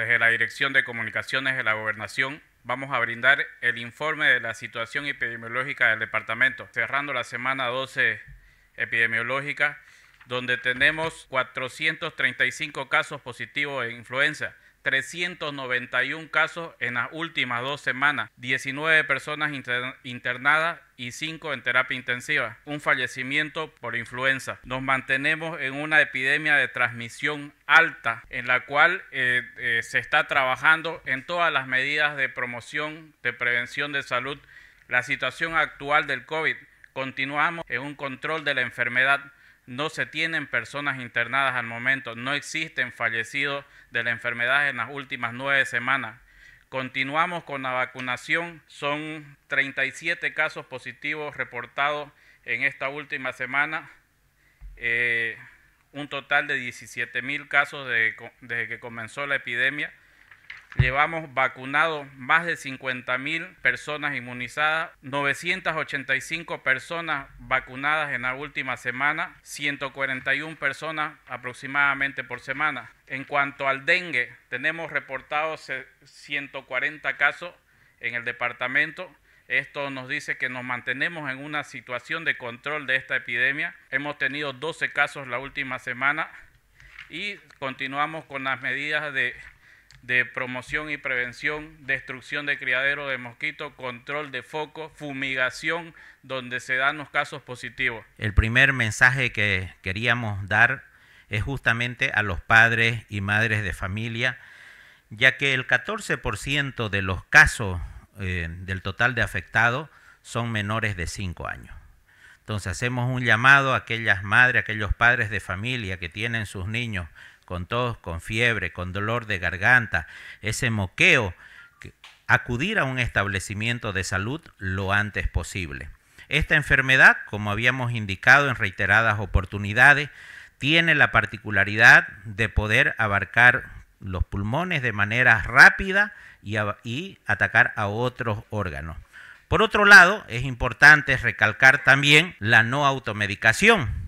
Desde la Dirección de Comunicaciones de la Gobernación vamos a brindar el informe de la situación epidemiológica del departamento, cerrando la semana 12 epidemiológica donde tenemos 435 casos positivos de influenza. 391 casos en las últimas dos semanas, 19 personas internadas y 5 en terapia intensiva, un fallecimiento por influenza. Nos mantenemos en una epidemia de transmisión alta en la cual eh, eh, se está trabajando en todas las medidas de promoción, de prevención de salud. La situación actual del COVID, continuamos en un control de la enfermedad no se tienen personas internadas al momento, no existen fallecidos de la enfermedad en las últimas nueve semanas. Continuamos con la vacunación, son 37 casos positivos reportados en esta última semana, eh, un total de 17 mil casos desde que comenzó la epidemia. Llevamos vacunados más de 50.000 personas inmunizadas, 985 personas vacunadas en la última semana, 141 personas aproximadamente por semana. En cuanto al dengue, tenemos reportados 140 casos en el departamento. Esto nos dice que nos mantenemos en una situación de control de esta epidemia. Hemos tenido 12 casos la última semana y continuamos con las medidas de de promoción y prevención, destrucción de criadero de mosquito, control de foco, fumigación, donde se dan los casos positivos. El primer mensaje que queríamos dar es justamente a los padres y madres de familia, ya que el 14% de los casos eh, del total de afectados son menores de 5 años. Entonces hacemos un llamado a aquellas madres, a aquellos padres de familia que tienen sus niños con tos, con fiebre, con dolor de garganta, ese moqueo, acudir a un establecimiento de salud lo antes posible. Esta enfermedad, como habíamos indicado en reiteradas oportunidades, tiene la particularidad de poder abarcar los pulmones de manera rápida y, y atacar a otros órganos. Por otro lado, es importante recalcar también la no automedicación,